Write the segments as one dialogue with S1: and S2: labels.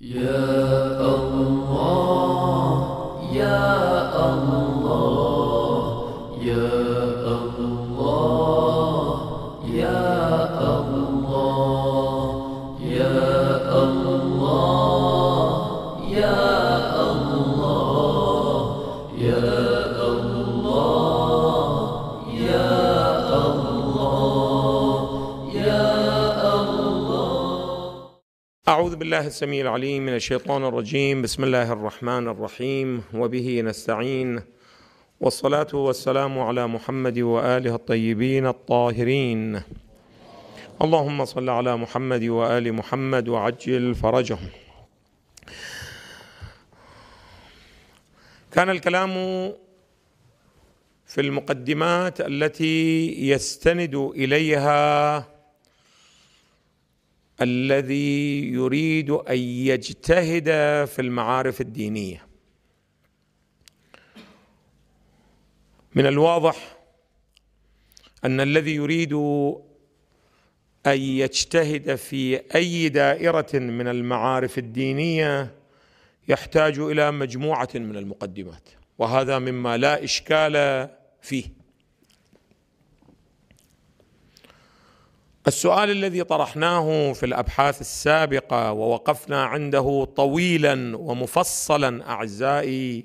S1: يا بالله السميع العليم من الشيطان الرجيم بسم الله الرحمن الرحيم وبه نستعين والصلاه والسلام على محمد واله الطيبين الطاهرين اللهم صل على محمد وال محمد وعجل فرجهم كان الكلام في المقدمات التي يستند اليها الذي يريد ان يجتهد في المعارف الدينيه من الواضح ان الذي يريد ان يجتهد في اي دائره من المعارف الدينيه يحتاج الى مجموعه من المقدمات وهذا مما لا اشكال فيه السؤال الذي طرحناه في الابحاث السابقه ووقفنا عنده طويلا ومفصلا اعزائي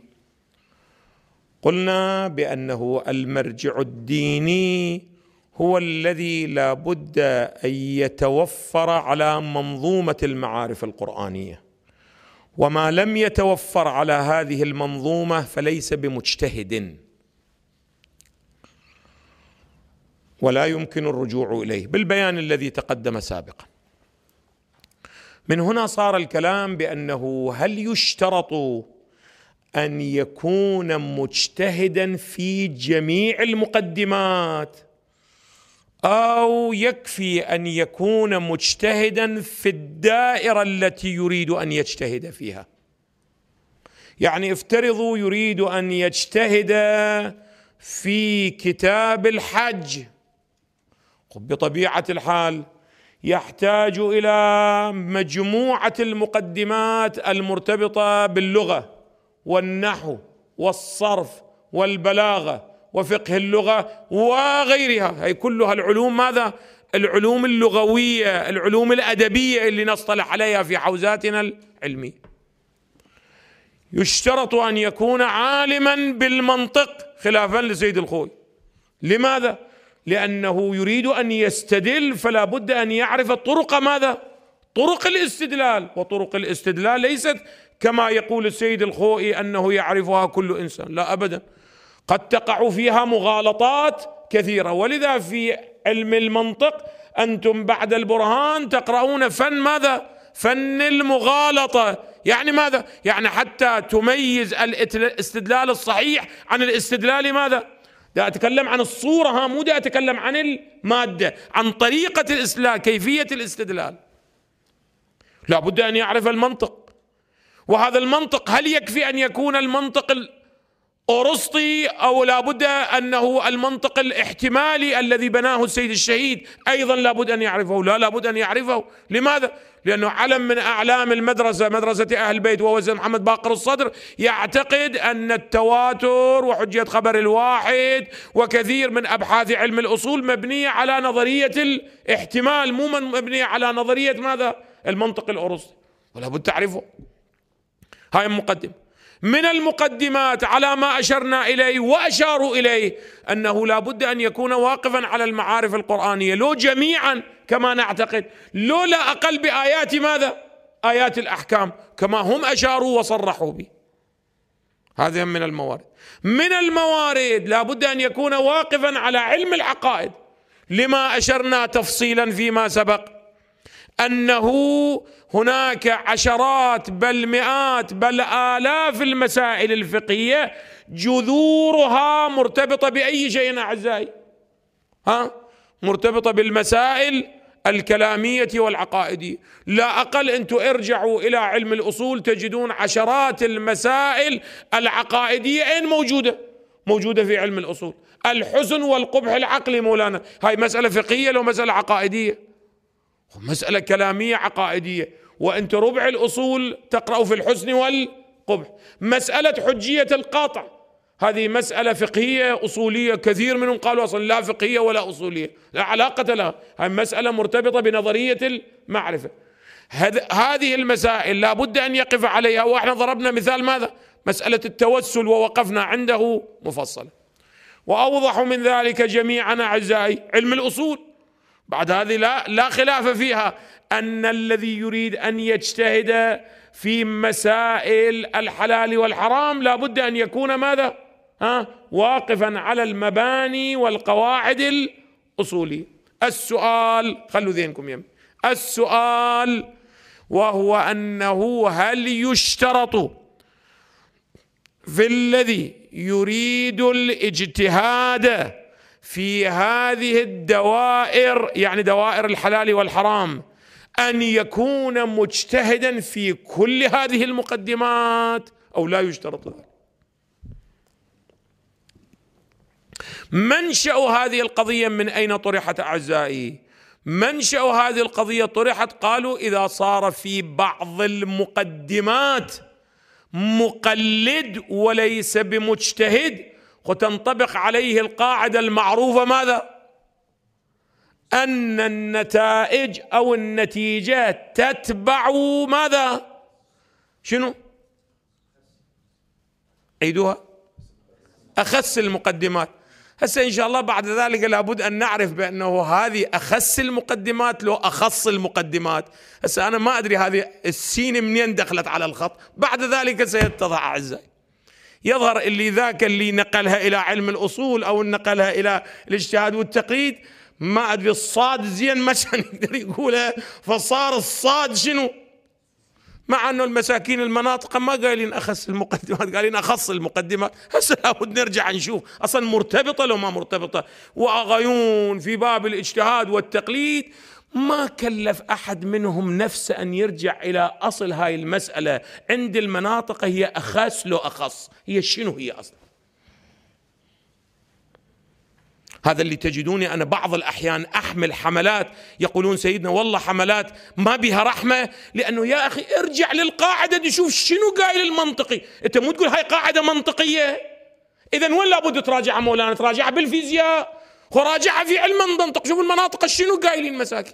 S1: قلنا بانه المرجع الديني هو الذي لا بد ان يتوفر على منظومه المعارف القرانيه وما لم يتوفر على هذه المنظومه فليس بمجتهد ولا يمكن الرجوع اليه بالبيان الذي تقدم سابقا من هنا صار الكلام بانه هل يشترط ان يكون مجتهدا في جميع المقدمات او يكفي ان يكون مجتهدا في الدائره التي يريد ان يجتهد فيها يعني افترضوا يريد ان يجتهد في كتاب الحج بطبيعه الحال يحتاج الى مجموعه المقدمات المرتبطه باللغه والنحو والصرف والبلاغه وفقه اللغه وغيرها هي كلها العلوم ماذا العلوم اللغويه العلوم الادبيه اللي نصطلح عليها في حوزاتنا العلميه يشترط ان يكون عالما بالمنطق خلافا لسيد الخوي لماذا لأنه يريد أن يستدل فلا بد أن يعرف طرق ماذا طرق الاستدلال وطرق الاستدلال ليست كما يقول السيد الخوئي أنه يعرفها كل إنسان لا أبدا قد تقع فيها مغالطات كثيرة ولذا في علم المنطق أنتم بعد البرهان تقرؤون فن ماذا فن المغالطة يعني ماذا يعني حتى تميز الاستدلال الصحيح عن الاستدلال ماذا دا أتكلم عن الصورة ها مو دا أتكلم عن المادة عن طريقة الإسلام كيفية الاستدلال لابد أن يعرف المنطق وهذا المنطق هل يكفي أن يكون المنطق الارسطي أو لابد أنه المنطق الاحتمالي الذي بناه السيد الشهيد أيضا لابد أن يعرفه لا لابد أن يعرفه لماذا؟ لأنه علم من أعلام المدرسة مدرسة أهل البيت وهو محمد باقر الصدر يعتقد أن التواتر وحجية خبر الواحد وكثير من أبحاث علم الأصول مبنية على نظرية الاحتمال مو مبنية على نظرية ماذا المنطق الأرسطي ولا بد تعرفه هاي المقدمة من المقدمات على ما أشرنا إليه وأشاروا إليه أنه لا بد أن يكون واقفا على المعارف القرآنية لو جميعا كما نعتقد لولا أقل بآيات ماذا آيات الأحكام كما هم أشاروا وصرحوا به هذه من الموارد من الموارد لابد أن يكون واقفا على علم العقائد لما أشرنا تفصيلا فيما سبق أنه هناك عشرات بل مئات بل آلاف المسائل الفقهية جذورها مرتبطة بأي شيء أعزائي ها مرتبطة بالمسائل الكلامية والعقائدية لا أقل أنتم ارجعوا إلى علم الأصول تجدون عشرات المسائل العقائدية أين موجودة موجودة في علم الأصول الحزن والقبح العقلي مولانا هاي مسألة فقهية لو مسألة عقائدية مسألة كلامية عقائدية وأنت ربع الأصول تقرأ في الحزن والقبح مسألة حجية القاطع هذه مسألة فقهية أصولية كثير منهم قالوا أصلا لا فقهية ولا أصولية لا علاقة لها هذه مسألة مرتبطة بنظرية المعرفة هذه المسائل لا بد أن يقف عليها وإحنا ضربنا مثال ماذا مسألة التوسل ووقفنا عنده مفصلا وأوضح من ذلك جميعا أعزائي علم الأصول بعد هذه لا, لا خلاف فيها أن الذي يريد أن يجتهد في مسائل الحلال والحرام لا بد أن يكون ماذا ها واقفا على المباني والقواعد الأصولية السؤال خلوا ذهنكم يم السؤال وهو أنه هل يشترط في الذي يريد الاجتهاد في هذه الدوائر يعني دوائر الحلال والحرام ان يكون مجتهدا في كل هذه المقدمات او لا يشترط ذلك منشا هذه القضيه من اين طرحت اعزائي منشا هذه القضيه طرحت قالوا اذا صار في بعض المقدمات مقلد وليس بمجتهد وتنطبق عليه القاعده المعروفه ماذا ان النتائج او النتيجه تتبع ماذا شنو عيدوها اخس المقدمات هسه إن شاء الله بعد ذلك لابد أن نعرف بأنه هذه أخس المقدمات لو أخص المقدمات هسه أنا ما أدري هذه السين منين دخلت على الخط بعد ذلك سيتضح أعزائي يظهر اللي ذاك اللي نقلها إلى علم الأصول أو نقلها إلى الاجتهاد والتقييد ما أدري الصاد زين ما كان يقدر يقولها فصار الصاد شنو مع انه المساكين المناطق ما قايلين اخس المقدمات قايلين اخص المقدمات هسه لابد نرجع نشوف اصلا مرتبطه لو ما مرتبطه واغيون في باب الاجتهاد والتقليد ما كلف احد منهم نفسه ان يرجع الى اصل هاي المساله عند المناطق هي اخس لو اخص هي شنو هي اصلا هذا اللي تجدوني أنا بعض الأحيان أحمل حملات يقولون سيدنا والله حملات ما بها رحمة لأنه يا أخي ارجع للقاعدة تشوف شنو قايل المنطقي أنت مو تقول هاي قاعدة منطقية إذا وين لابد تراجعها مولانا تراجعها بالفيزياء وراجعها في علم المنطق شوف المناطق شنو قايلين مساكين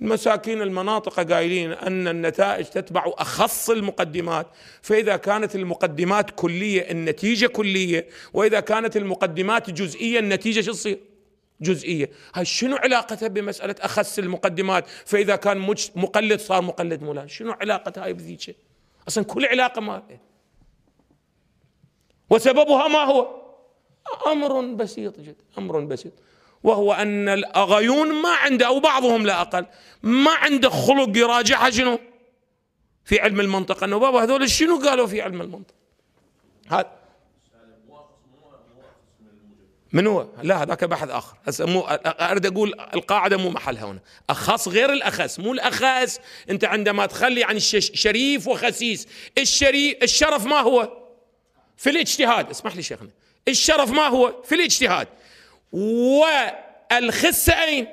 S1: مساكين المناطق قايلين ان النتائج تتبع اخص المقدمات، فاذا كانت المقدمات كليه النتيجه كليه، واذا كانت المقدمات جزئيه النتيجه شو تصير؟ جزئيه، هاي شنو علاقتها بمساله اخص المقدمات؟ فاذا كان مقلد صار مقلد مولانا، شنو علاقتها هاي بذيك؟ اصلا كل علاقه ما وسببها ما هو؟ امر بسيط جدا، امر بسيط. وهو أن الأغيون ما عنده أو بعضهم لا أقل ما عنده خلق يراجعها شنو في علم المنطق أنه بابا هذول شنو قالوا في علم المنطق هذا من هو؟ لا هذاك بحث اخر، هسه مو اريد اقول القاعده مو محلها هنا، اخص غير الاخس، مو الاخس، انت عندما تخلي عن الشريف وخسيس، الشريف الشرف ما هو؟ في الاجتهاد، اسمح لي شيخنا، الشرف ما هو؟ في الاجتهاد، والخسة أين؟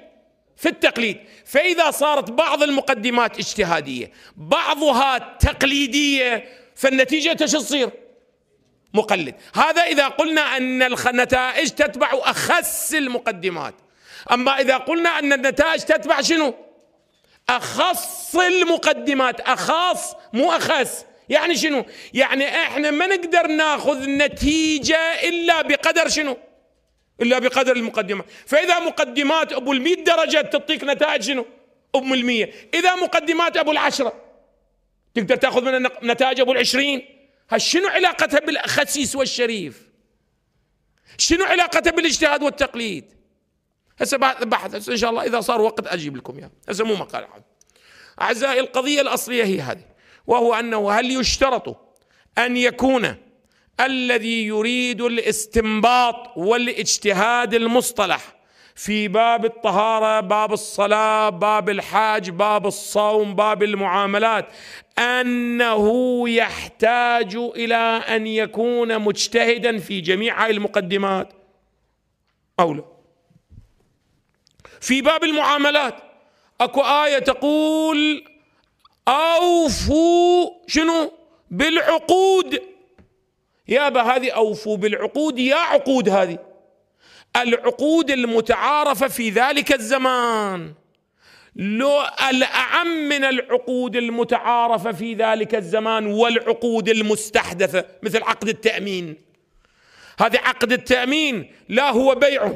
S1: في التقليد فإذا صارت بعض المقدمات اجتهادية بعضها تقليدية فالنتيجة تصير؟ مقلد هذا إذا قلنا أن النتائج تتبع أخس المقدمات أما إذا قلنا أن النتائج تتبع شنو أخص المقدمات أخص مو أخس يعني شنو يعني إحنا ما نقدر ناخذ نتيجة إلا بقدر شنو الا بقدر المقدمات فاذا مقدمات ابو ال درجه تعطيك نتائج شنو ام المية اذا مقدمات ابو العشرة تقدر تاخذ من نتائج ابو العشرين شنو علاقتها بالخسيس والشريف شنو علاقتها بالاجتهاد والتقليد هسه بحث ان شاء الله اذا صار وقت اجيب لكم اياه هسه مو مقال عام اعزائي القضيه الاصليه هي هذه وهو انه هل يشترط ان يكون الذي يريد الاستنباط والاجتهاد المصطلح في باب الطهاره باب الصلاه باب الحاج باب الصوم باب المعاملات انه يحتاج الى ان يكون مجتهدا في جميع المقدمات او لا في باب المعاملات اكو ايه تقول اوفوا شنو بالعقود يا أبا هذه أوفوا بالعقود يا عقود هذه العقود المتعارفة في ذلك الزمان لو الأعم من العقود المتعارفة في ذلك الزمان والعقود المستحدثة مثل عقد التأمين هذا عقد التأمين لا هو بيع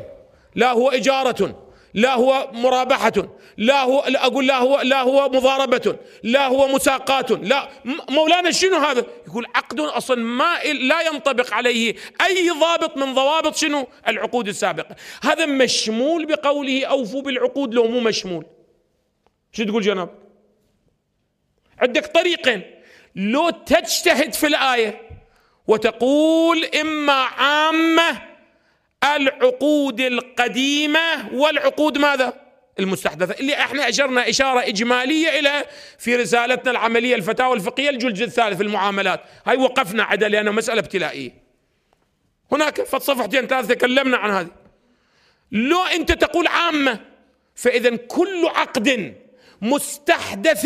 S1: لا هو إجارة لا هو مرابحة لا هو لا أقول لا هو لا هو مضاربة لا هو مساقات لا مولانا شنو هذا يقول عقد أصلا ما لا ينطبق عليه أي ضابط من ضوابط شنو العقود السابقة هذا مشمول بقوله أوفوا بالعقود لو مو مشمول شو تقول جناب عندك طريقين لو تجتهد في الآية وتقول إما عامة العقود القديمة والعقود ماذا؟ المستحدثة اللي احنا أشرنا إشارة إجمالية إلى في رسالتنا العملية الفتاوى الفقهية الجزء الثالث المعاملات هاي وقفنا عدا لانه مسألة ابتلائية هناك في صفحتين ثلاثة تكلمنا عن هذه لو أنت تقول عامة فإذا كل عقد مستحدث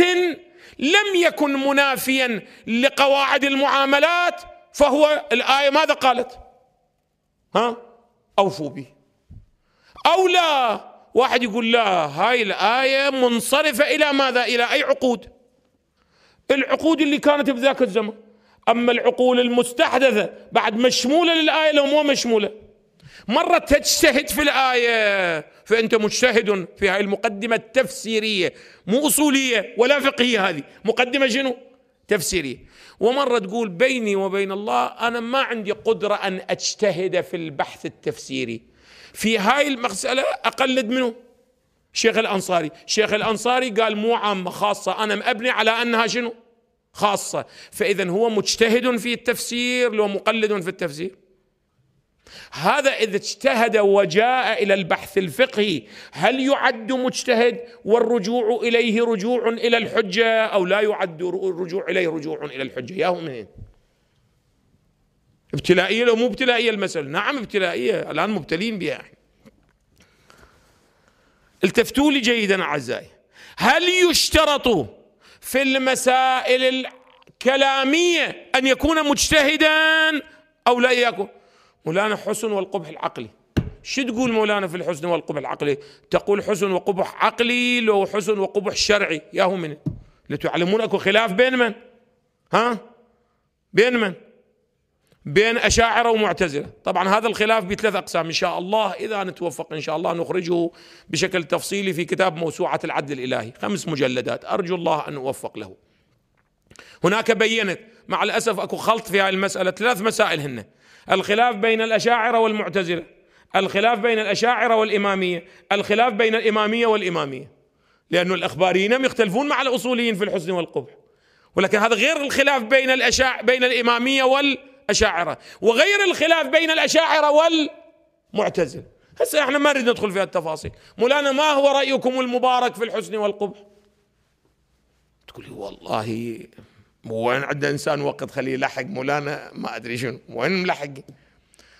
S1: لم يكن منافيا لقواعد المعاملات فهو الآية ماذا قالت؟ ها؟ أوفوا به أو لا واحد يقول لا هاي الآية منصرفة إلى ماذا إلى أي عقود العقود اللي كانت بذاك الزمن أما العقول المستحدثة بعد مشمولة للآية لو مو مشمولة مرة تجتهد في الآية فأنت مجتهد في هاي المقدمة التفسيرية مو أصولية ولا فقهية هذه مقدمة شنو تفسيرية ومرة تقول بيني وبين الله أنا ما عندي قدرة أن أجتهد في البحث التفسيري في هاي المسألة أقلد منه شيخ الأنصاري شيخ الأنصاري قال مو عامة خاصة أنا مأبني على أنها شنو خاصة فإذا هو مجتهد في التفسير لو مقلد في التفسير هذا اذا اجتهد وجاء الى البحث الفقهي هل يعد مجتهد والرجوع اليه رجوع الى الحجه او لا يعد الرجوع اليه رجوع الى الحجه يا هم ابتلائيه لو مو ابتلائيه المساله نعم ابتلائيه الان مبتلين بها التفتوا لي جيدا اعزائي هل يشترط في المسائل الكلاميه ان يكون مجتهدا او لا يكون مولانا حسن والقبح العقلي شو تقول مولانا في الحسن والقبح العقلي تقول حسن وقبح عقلي لو حسن وقبح شرعي يا هو من لتعلمون اكو خلاف بين من ها بين من بين أشاعرة ومعتزلة طبعا هذا الخلاف بثلاث أقسام إن شاء الله إذا نتوفق إن شاء الله نخرجه بشكل تفصيلي في كتاب موسوعة العدل الإلهي خمس مجلدات أرجو الله أن أوفق له هناك بينت مع الأسف أكو خلط في هذه المسألة ثلاث مسائل هن الخلاف بين الأشاعرة والمعتزلة الخلاف بين الأشاعرة والإمامية الخلاف بين الإمامية والإمامية لأن الأخباريين يختلفون مع الأصوليين في الحسن والقبح ولكن هذا غير الخلاف بين الأشاع بين الإمامية والأشاعرة وغير الخلاف بين الأشاعرة والمعتزلة هسه احنا ما نريد ندخل في التفاصيل مولانا ما هو رأيكم المبارك في الحسن والقبح تقولي والله وين عندنا انسان وقت خليه يلحق مولانا ما ادري شنو وين ملحق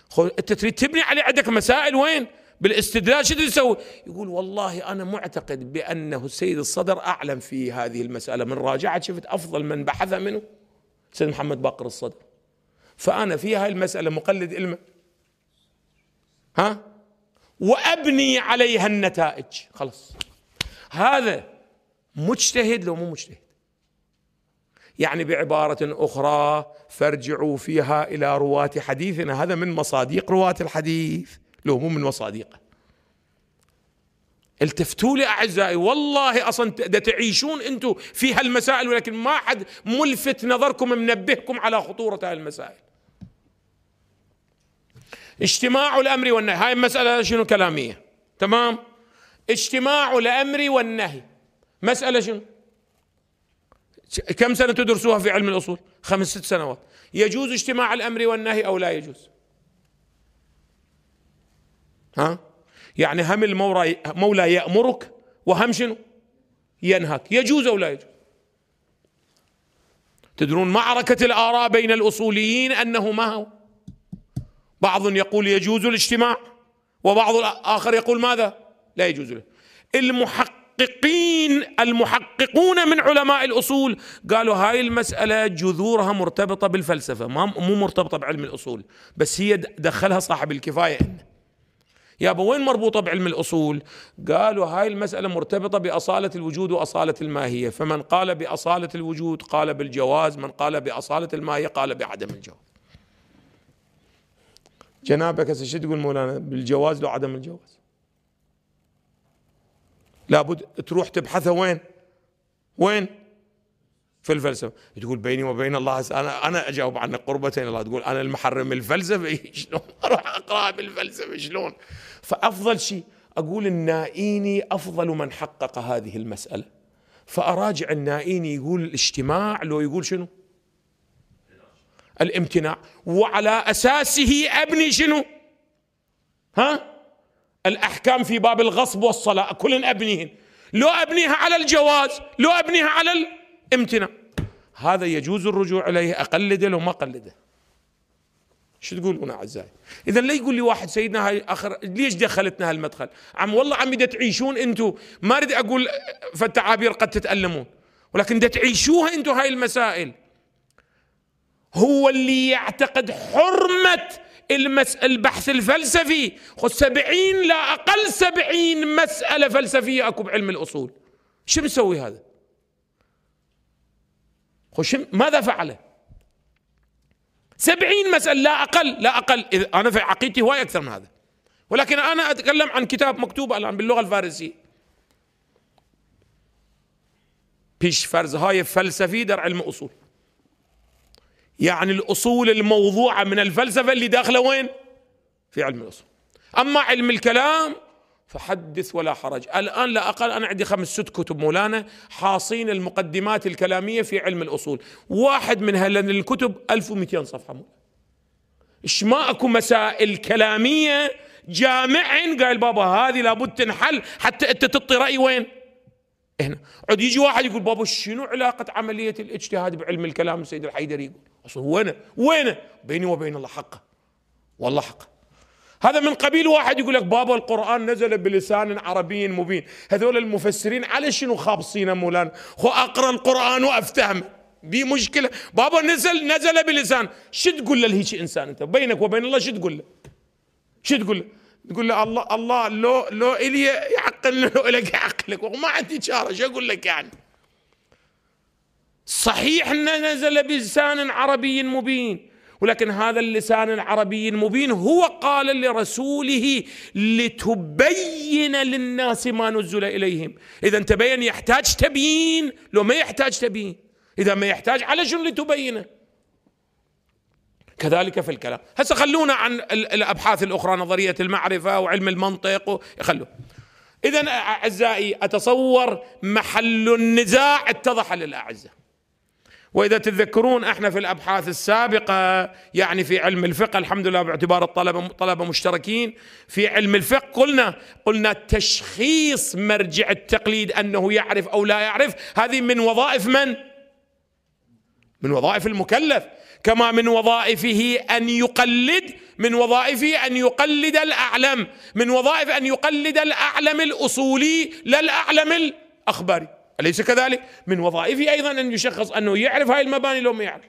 S1: خو انت تريد تبني عليه عندك مسائل وين بالاستدلال شو تسوي يقول والله انا معتقد بانه السيد الصدر اعلم في هذه المساله من راجعت شفت افضل من بحث منه سيد محمد باقر الصدر فانا في هاي المساله مقلد علمه ها وابني عليها النتائج خلص هذا مجتهد لو مو مجتهد يعني بعبارة أخرى فارجعوا فيها إلى رواة حديثنا هذا من مصادق رواة الحديث لو مو من مصادقه التفتوا لي اعزائي والله اصلا تعيشون انتم في هالمسائل ولكن ما حد ملفت نظركم منبهكم على خطوره هالمسائل. اجتماع الامر والنهي، هاي المساله شنو كلاميه؟ تمام؟ اجتماع الامر والنهي مساله شنو؟ كم سنة تدرسوها في علم الأصول خمس ست سنوات يجوز اجتماع الأمر والنهي أو لا يجوز ها يعني هم المولى مولى يأمرك وهم شنو ينهك يجوز أو لا يجوز تدرون معركة الآراء بين الأصوليين أنه ما هو بعض يقول يجوز الاجتماع وبعض الآخر يقول ماذا لا يجوز له المحق المحققين المحققون من علماء الأصول قالوا هاي المسألة جذورها مرتبطة بالفلسفة ما مو مرتبطة بعلم الأصول بس هي دخلها صاحب الكفاية يابا وين مربوطة بعلم الأصول قالوا هاي المسألة مرتبطة بأصالة الوجود وأصالة الماهية فمن قال بأصالة الوجود قال بالجواز من قال بأصالة الماهية قال بعدم الجواز جنابك هسه شو تقول مولانا بالجواز لو عدم الجواز لابد تروح تبحثها وين وين في الفلسفة تقول بيني وبين الله أنا أنا أجاوب عنك قربتين الله تقول أنا المحرم الفلسفه شلون أروح أقرأها بالفلسفة شلون فأفضل شيء أقول النائيني أفضل من حقق هذه المسألة فأراجع النائيني يقول الاجتماع لو يقول شنو الامتناع وعلى أساسه أبني شنو ها الأحكام في باب الغصب والصلاة كل أبنيهن لو أبنيها على الجواز لو أبنيها على الامتناع هذا يجوز الرجوع إليه أقلده لو ما قلده شو تقولون أعزائي إذا لا يقول لي واحد سيدنا هاي آخر ليش دخلتنا هالمدخل عم والله عم تعيشون أنتم ما أريد أقول فالتعابير قد تتألمون ولكن تعيشوها أنتم هاي المسائل هو اللي يعتقد حرمه المس... البحث الفلسفي خذ سبعين لا أقل سبعين مسألة فلسفية أكو بعلم الأصول شو مسوي هذا خش ماذا فعل سبعين مسألة لا أقل لا أقل إذ أنا في عقيدتي هواي أكثر من هذا ولكن أنا أتكلم عن كتاب مكتوب الآن باللغة الفارسية بيش فرز هاي فلسفي در علم اصول يعني الأصول الموضوعة من الفلسفة اللي داخلة وين في علم الأصول أما علم الكلام فحدث ولا حرج الآن لا أقل أنا عندي خمس ست كتب مولانا حاصين المقدمات الكلامية في علم الأصول واحد من هلن الكتب 1200 صفحة مولانا إيش ما أكو مسائل كلامية جامع قال بابا هذه لابد تنحل حتى أنت تعطي رأي وين هنا عد يجي واحد يقول بابا شنو علاقة عملية الاجتهاد بعلم الكلام السيد الحيدري يقول اصل وينه؟ وينه؟ بيني وبين الله حقه والله حقه هذا من قبيل واحد يقول لك بابا القرآن نزل بلسان عربي مبين هذول المفسرين على شنو خابصين مولانا خو أقرأ القرآن وأفتهمه دي مشكلة بابا نزل نزل بلسان شو تقول له هيك إنسان أنت بينك وبين الله شو تقول له شو تقول له تقول له الله الله لو لو إلي يعقل لو لك يعقلك وما عندي شارة شو أقول لك يعني صحيح أنه نزل بلسان عربي مبين ولكن هذا اللسان العربي المبين هو قال لرسوله لتبين للناس ما نزل إليهم إذا تبين يحتاج تبيين لو ما يحتاج تبيين إذا ما يحتاج على شنو لتبينه كذلك في الكلام هسه خلونا عن الأبحاث الأخرى نظرية المعرفة وعلم المنطق خلوا إذا أعزائي أتصور محل النزاع اتضح للأعزة واذا تتذكرون احنا في الابحاث السابقه يعني في علم الفقه الحمد لله باعتبار الطلبه طلبه مشتركين في علم الفقه قلنا قلنا تشخيص مرجع التقليد انه يعرف او لا يعرف هذه من وظائف من؟ من وظائف المكلف كما من وظائفه ان يقلد من وظائفه ان يقلد الاعلم من وظائف ان يقلد الاعلم الاصولي لا الاعلم الاخباري أليس كذلك؟ من وظائفه أيضا أن يشخص أنه يعرف هاي المباني لو ما يعرف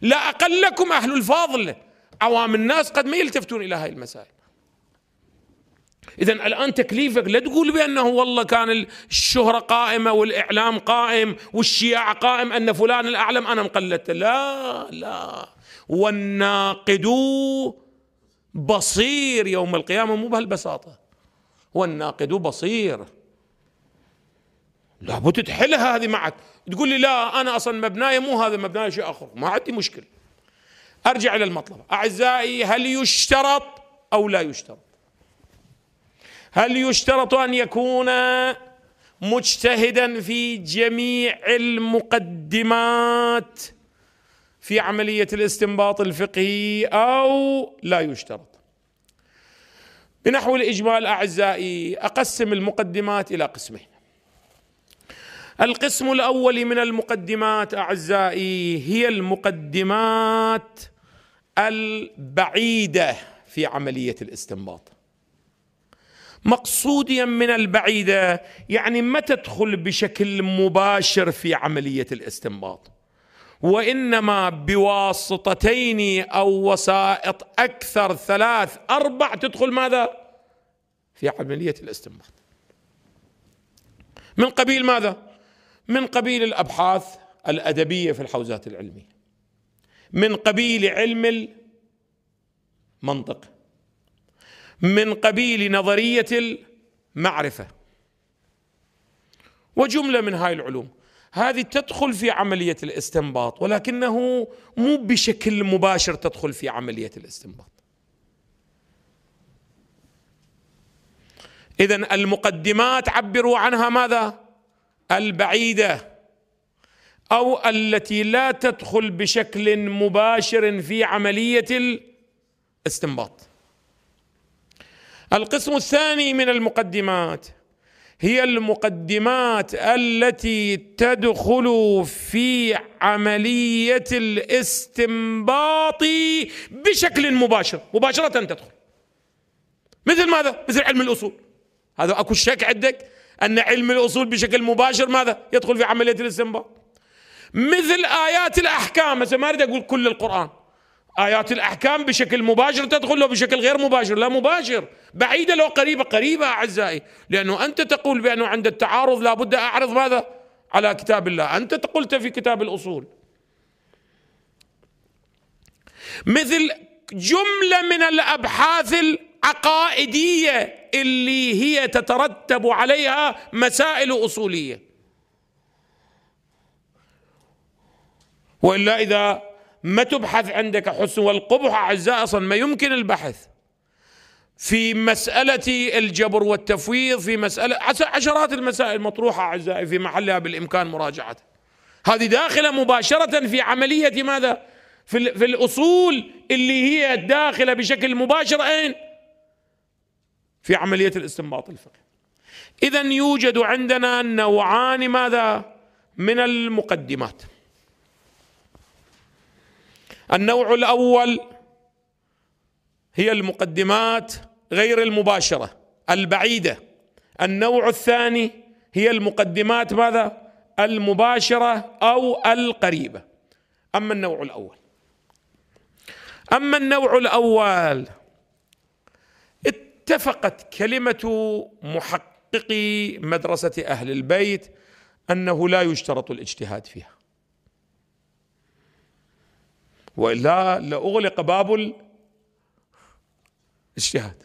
S1: لا أقلكم أهل الفاضل عوام الناس قد ما يلتفتون إلى هاي المسائل إذا الآن تكليفك لا تقول بأنه والله كان الشهرة قائمة والإعلام قائم والشياع قائم أن فلان الأعلم أنا مقلدته لا لا والناقد بصير يوم القيامة مو بهالبساطة والناقد بصير لابد تحلها هذه معك تقول لي لا انا اصلا مبناي مو هذا مبناي شيء اخر ما عندي مشكله ارجع الى المطلب اعزائي هل يشترط او لا يشترط هل يشترط ان يكون مجتهدا في جميع المقدمات في عمليه الاستنباط الفقهي او لا يشترط بنحو الاجمال اعزائي اقسم المقدمات الى قسمين القسم الاول من المقدمات اعزائي هي المقدمات البعيده في عمليه الاستنباط مقصوديا من البعيده يعني ما تدخل بشكل مباشر في عمليه الاستنباط وانما بواسطتين او وسائط اكثر ثلاث اربع تدخل ماذا؟ في عمليه الاستنباط من قبيل ماذا؟ من قبيل الابحاث الادبيه في الحوزات العلميه من قبيل علم المنطق من قبيل نظريه المعرفه وجمله من هاي العلوم هذه تدخل في عمليه الاستنباط ولكنه مو بشكل مباشر تدخل في عمليه الاستنباط اذا المقدمات عبروا عنها ماذا البعيده او التي لا تدخل بشكل مباشر في عمليه الاستنباط القسم الثاني من المقدمات هي المقدمات التي تدخل في عمليه الاستنباط بشكل مباشر مباشره تدخل مثل ماذا مثل علم الاصول هذا اكو شك عندك أن علم الأصول بشكل مباشر ماذا يدخل في عملية الاستنباط مثل آيات الأحكام ما أريد أقول كل القرآن آيات الأحكام بشكل مباشر تدخل له بشكل غير مباشر لا مباشر بعيدة لو قريبة قريبة أعزائي لأنه أنت تقول بأنه عند التعارض لابد أعرض ماذا على كتاب الله أنت قلت في كتاب الأصول مثل جملة من الأبحاث عقائديه اللي هي تترتب عليها مسائل اصوليه والا اذا ما تبحث عندك حسن والقبح اعزاء اصلا ما يمكن البحث في مسألة الجبر والتفويض في مسألة عشرات المسائل مطروحة أعزائي في محلها بالإمكان مراجعتها هذه داخلة مباشرة في عملية ماذا؟ في, في الأصول اللي هي داخلة بشكل مباشر أين؟ في عمليه الاستنباط الفقهي اذا يوجد عندنا نوعان ماذا من المقدمات النوع الاول هي المقدمات غير المباشره البعيده النوع الثاني هي المقدمات ماذا المباشره او القريبه اما النوع الاول اما النوع الاول اتفقت كلمه محققي مدرسه اهل البيت انه لا يشترط الاجتهاد فيها والا لاغلق باب الاجتهاد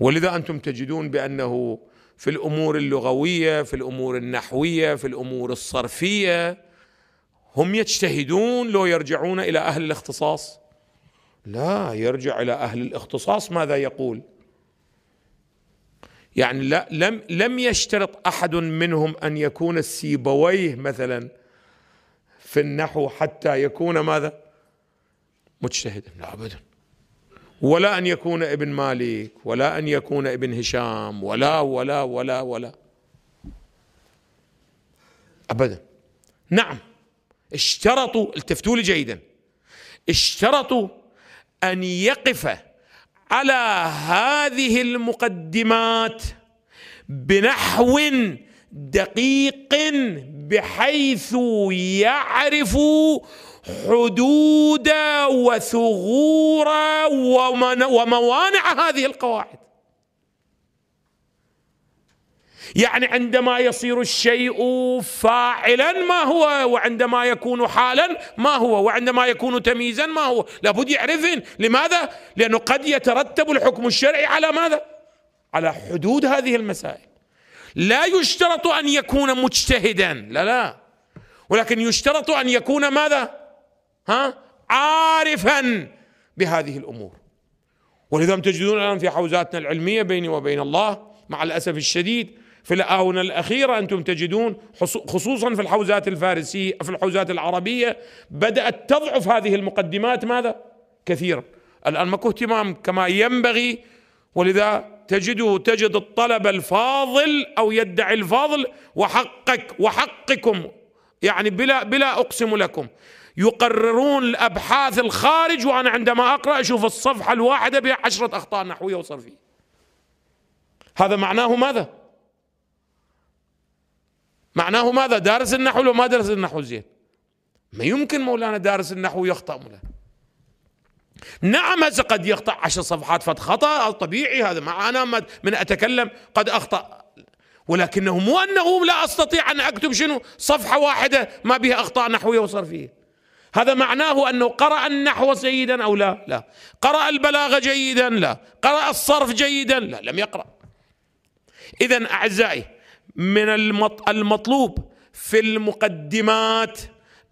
S1: ولذا انتم تجدون بانه في الامور اللغويه في الامور النحويه في الامور الصرفيه هم يجتهدون لو يرجعون الى اهل الاختصاص لا يرجع الى اهل الاختصاص ماذا يقول يعني لا لم لم يشترط احد منهم ان يكون السيبويه مثلا في النحو حتى يكون ماذا مجتهدا لا ابدا ولا ان يكون ابن مالك ولا ان يكون ابن هشام ولا ولا ولا ولا ابدا نعم اشترطوا التفتوا لي جيدا اشترطوا ان يقف على هذه المقدمات بنحو دقيق بحيث يعرف حدود وثغور وموانع هذه القواعد يعني عندما يصير الشيء فاعلا ما هو وعندما يكون حالا ما هو وعندما يكون تمييزا ما هو لابد يعرفن لماذا؟ لأنه قد يترتب الحكم الشرعي على ماذا؟ على حدود هذه المسائل لا يشترط أن يكون مجتهدا لا لا ولكن يشترط أن يكون ماذا؟ ها؟ عارفا بهذه الأمور ولذا تجدون الآن في حوزاتنا العلمية بيني وبين الله مع الأسف الشديد في الآونة الأخيرة أنتم تجدون خصوصا في الحوزات الفارسية في الحوزات العربية بدأت تضعف هذه المقدمات ماذا؟ كثيرا الآن ماكو اهتمام كما ينبغي ولذا تجده تجد الطلب الفاضل أو يدعي الفاضل وحقك وحقكم يعني بلا بلا أقسم لكم يقررون الأبحاث الخارج وأنا عندما أقرأ أشوف الصفحة الواحدة بها عشرة أخطاء نحوية وصرفية هذا معناه ماذا؟ معناه ماذا دارس النحو لو ما درس النحو زين ما يمكن مولانا دارس النحو يخطأ مولانا نعم هسه قد يخطأ عشر صفحات فد خطأ طبيعي هذا مع أنا من أتكلم قد أخطأ ولكنه مو أنه لا أستطيع أن أكتب شنو صفحة واحدة ما بها أخطاء نحوية وصرفية هذا معناه أنه قرأ النحو جيدا أو لا لا قرأ البلاغة جيدا لا قرأ الصرف جيدا لا لم يقرأ إذا أعزائي من المطلوب في المقدمات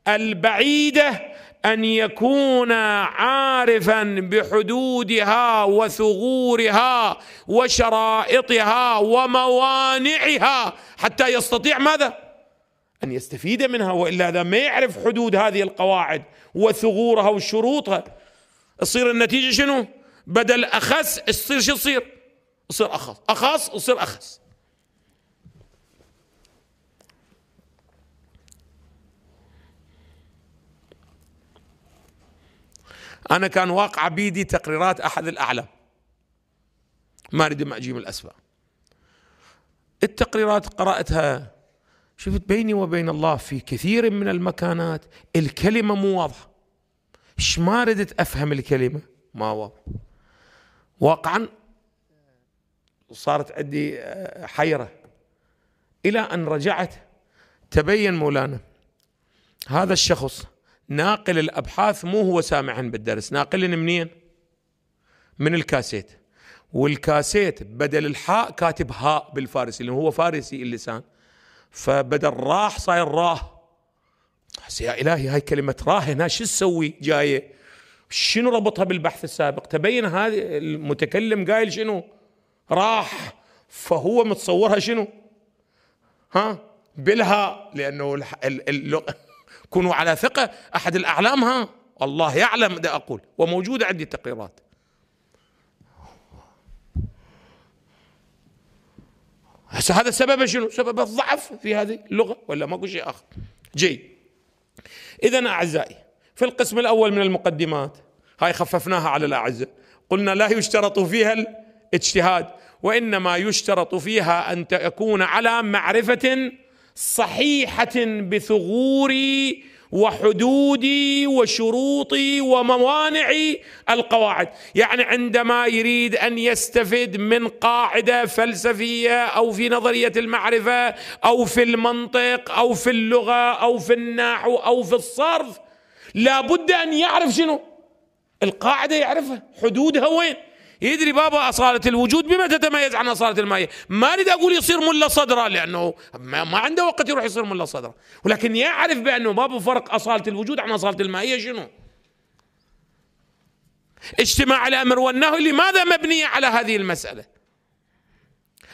S1: البعيده ان يكون عارفا بحدودها وثغورها وشرائطها وموانعها حتى يستطيع ماذا ان يستفيد منها والا هذا ما يعرف حدود هذه القواعد وثغورها وشروطها تصير النتيجه شنو بدل اخس تصير شو تصير يصير اخص اخص يصير اخس أنا كان واقع بيدي تقريرات أحد الأعلام ما أريد ما أجيب الاسباب التقريرات قرأتها شفت بيني وبين الله في كثير من المكانات الكلمة مو واضحة ايش ما ردت أفهم الكلمة ما واضح واقعا صارت عندي آه، حيرة إلى أن رجعت تبين مولانا هذا الشخص ناقل الابحاث مو هو سامعهن بالدرس ناقلن منين من الكاسيت والكاسيت بدل الحاء كاتب هاء بالفارسي لانه هو فارسي اللسان فبدل راح صاير راه يا الهي هاي كلمه راه هنا شو تسوي جايه شنو ربطها بالبحث السابق تبين هذا المتكلم قايل شنو راح فهو متصورها شنو ها بالها لانه اللغه كونوا على ثقة أحد الأعلام ها الله يعلم ده أقول وموجودة عندي تقريرات هسه هذا سببه شنو؟ سبب الضعف في هذه اللغة ولا ماكو شيء آخر جيد إذا أعزائي في القسم الأول من المقدمات هاي خففناها على الأعزاء قلنا لا يشترط فيها الاجتهاد وإنما يشترط فيها أن تكون على معرفة صحيحه بثغوري وحدودي وشروطي وموانعي القواعد يعني عندما يريد ان يستفد من قاعده فلسفيه او في نظريه المعرفه او في المنطق او في اللغه او في النحو او في الصرف لابد ان يعرف شنو القاعده يعرفها حدودها وين يدري بابا أصالة الوجود بما تتميز عن أصالة المائية ما أريد أقول يصير ملا صدرة لأنه ما عنده وقت يروح يصير ملا صدرة ولكن يعرف بأنه بابا فرق أصالة الوجود عن أصالة المائية شنو اجتماع الأمر والنهي لماذا مبنية على هذه المسألة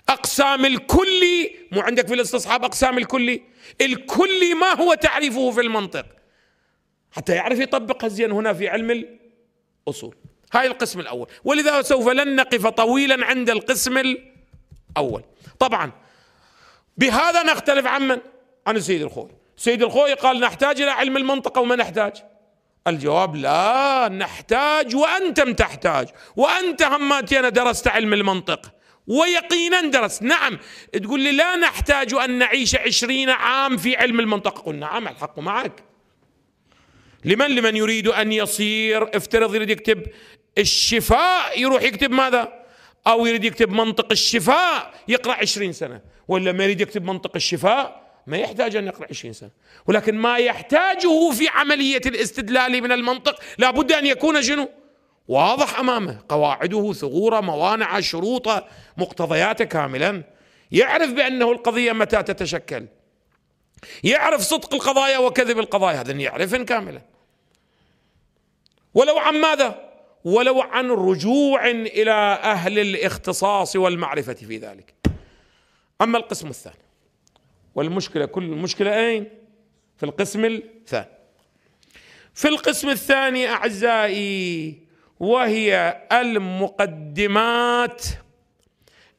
S1: أقسام الكلي مو عندك في الاستصحاب أقسام الكلي الكلي ما هو تعريفه في المنطق حتى يعرف يطبقها زين هنا في علم الأصول هاي القسم الأول ولذا سوف لن نقف طويلا عند القسم الأول طبعا بهذا نختلف عن من؟ عن السيد الخوي سيد الخوي قال نحتاج إلى علم المنطقة وما نحتاج الجواب لا نحتاج وأنتم تحتاج وأنت هماتينا درست علم المنطق ويقينا درست نعم تقول لي لا نحتاج أن نعيش عشرين عام في علم المنطقة قلنا نعم الحق معك لمن لمن يريد أن يصير افترض يريد يكتب الشفاء يروح يكتب ماذا أو يريد يكتب منطق الشفاء يقرأ عشرين سنة ولا ما يريد يكتب منطق الشفاء ما يحتاج أن يقرأ عشرين سنة ولكن ما يحتاجه في عملية الاستدلال من المنطق لابد أن يكون شنو واضح أمامه قواعده ثغوره موانعه شروطه مقتضياته كاملا يعرف بأنه القضية متى تتشكل يعرف صدق القضايا وكذب القضايا هذا يعرفن كاملا ولو عن ماذا ولو عن رجوع الى اهل الاختصاص والمعرفه في ذلك اما القسم الثاني والمشكله كل المشكله اين في القسم الثاني في القسم الثاني اعزائي وهي المقدمات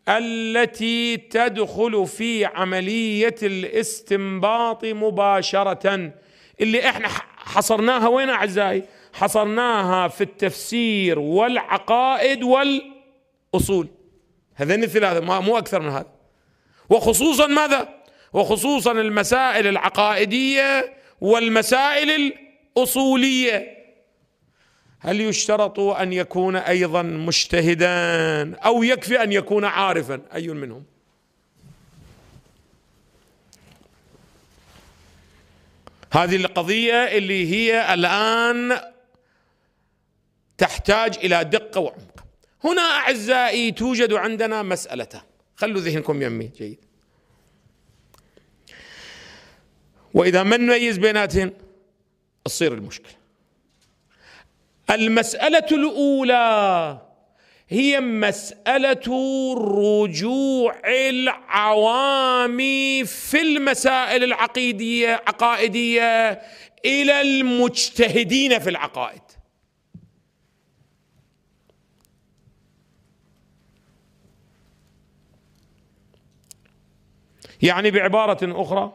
S1: التي تدخل في عمليه الاستنباط مباشره اللي احنا حصرناها وين اعزائي حصرناها في التفسير والعقائد والاصول هذين الثلاثه مو اكثر من هذا وخصوصا ماذا وخصوصا المسائل العقائديه والمسائل الاصوليه هل يشترط ان يكون ايضا مجتهدا او يكفي ان يكون عارفا اي منهم هذه القضيه اللي هي الان تحتاج الى دقه وعمق. هنا اعزائي توجد عندنا مسالتان، خلوا ذهنكم يمي جيد. واذا ما نميز بيناتهن تصير المشكله. المساله الاولى هي مسألة رجوع العوام في المسائل العقيدية عقائدية إلى المجتهدين في العقائد يعني بعبارة أخرى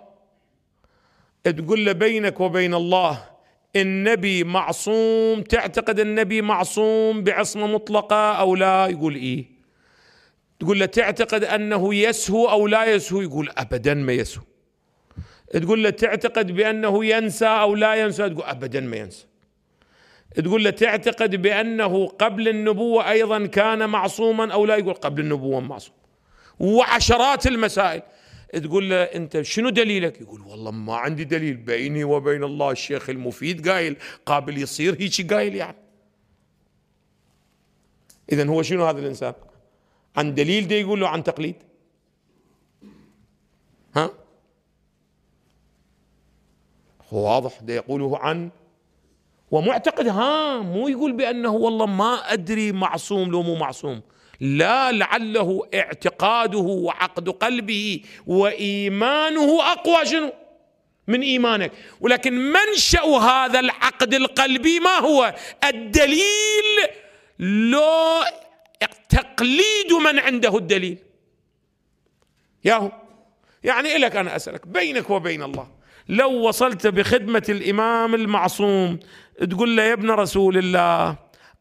S1: تقول له بينك وبين الله النبي معصوم تعتقد النبي معصوم بعصمة مطلقة أو لا يقول إيه تقول له تعتقد أنه يسهو أو لا يسهو يقول أبدا ما يسهو تقول له تعتقد بأنه ينسى أو لا ينسى تقول أبدا ما ينسى تقول له تعتقد بأنه قبل النبوة أيضا كان معصوما أو لا يقول قبل النبوة معصوم وعشرات المسائل تقول له انت شنو دليلك يقول والله ما عندي دليل بيني وبين الله الشيخ المفيد قايل قابل يصير هيك قايل يعني اذا هو شنو هذا الانسان عن دليل ده يقول له عن تقليد ها هو واضح ده يقوله عن ومعتقد ها مو يقول بانه والله ما ادري معصوم لو مو معصوم لا لعله اعتقاده وعقد قلبه وايمانه اقوى شنو من ايمانك ولكن منشا هذا العقد القلبي ما هو الدليل لو تقليد من عنده الدليل ياهو يعني لك انا اسالك بينك وبين الله لو وصلت بخدمه الامام المعصوم تقول له يا ابن رسول الله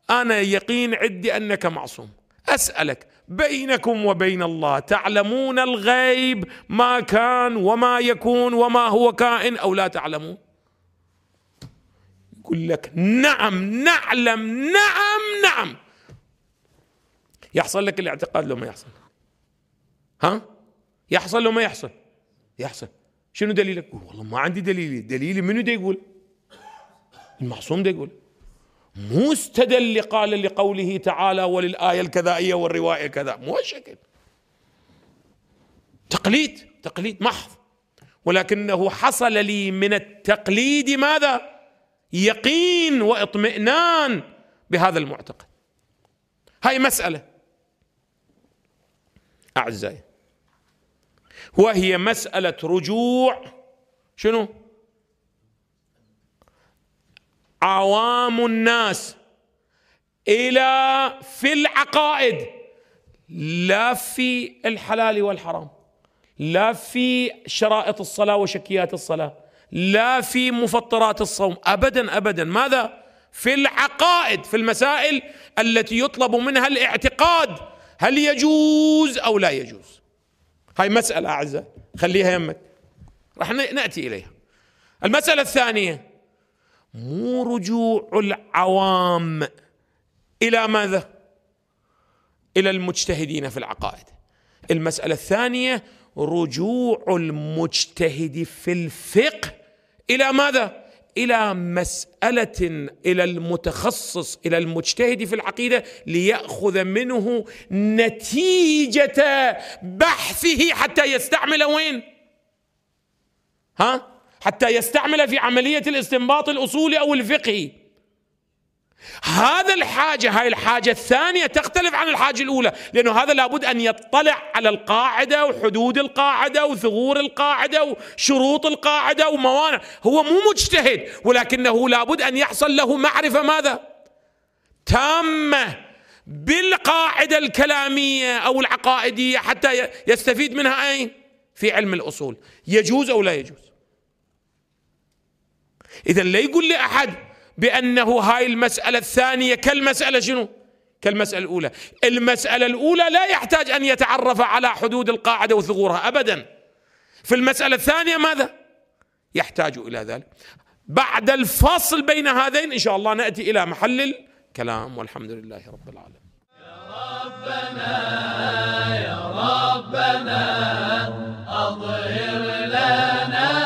S1: انا يقين عندي انك معصوم اسالك بينكم وبين الله تعلمون الغيب ما كان وما يكون وما هو كائن او لا تعلمون يقول لك نعم نعلم نعم نعم يحصل لك الاعتقاد لو ما يحصل ها يحصل لو ما يحصل يحصل شنو دليلك والله ما عندي دليل دليلي منو ده يقول المعصوم ده يقول مستدل قال لقوله تعالى وللآية الكذائية والرواية كذا مو شكل تقليد تقليد محض ولكنه حصل لي من التقليد ماذا يقين واطمئنان بهذا المعتقد هاي مسألة أعزائي وهي مسألة رجوع شنو عوام الناس الى في العقائد لا في الحلال والحرام لا في شرائط الصلاه وشكيات الصلاه لا في مفطرات الصوم ابدا ابدا ماذا في العقائد في المسائل التي يطلب منها الاعتقاد هل يجوز او لا يجوز هاي مساله اعزه خليها يمك راح ناتي اليها المساله الثانيه مو رجوع العوام الى ماذا؟ الى المجتهدين في العقائد. المساله الثانيه رجوع المجتهد في الفقه الى ماذا؟ الى مساله الى المتخصص الى المجتهد في العقيده لياخذ منه نتيجه بحثه حتى يستعمل وين؟ ها؟ حتى يستعمل في عملية الاستنباط الأصولي أو الفقهي هذا الحاجة هاي الحاجة الثانية تختلف عن الحاجة الأولى لأنه هذا لابد أن يطلع على القاعدة وحدود القاعدة وثغور القاعدة وشروط القاعدة وموانع هو مو مجتهد ولكنه لابد أن يحصل له معرفة ماذا تامة بالقاعدة الكلامية أو العقائدية حتى يستفيد منها أين في علم الأصول يجوز أو لا يجوز إذا لا يقول لي أحد بأنه هاي المسألة الثانية كالمسألة شنو كالمسألة الأولى المسألة الأولى لا يحتاج أن يتعرف على حدود القاعدة وثغورها أبدا في المسألة الثانية ماذا يحتاج إلى ذلك بعد الفصل بين هذين إن شاء الله نأتي إلى محل الكلام والحمد لله رب العالمين يا ربنا يا ربنا أظهر لنا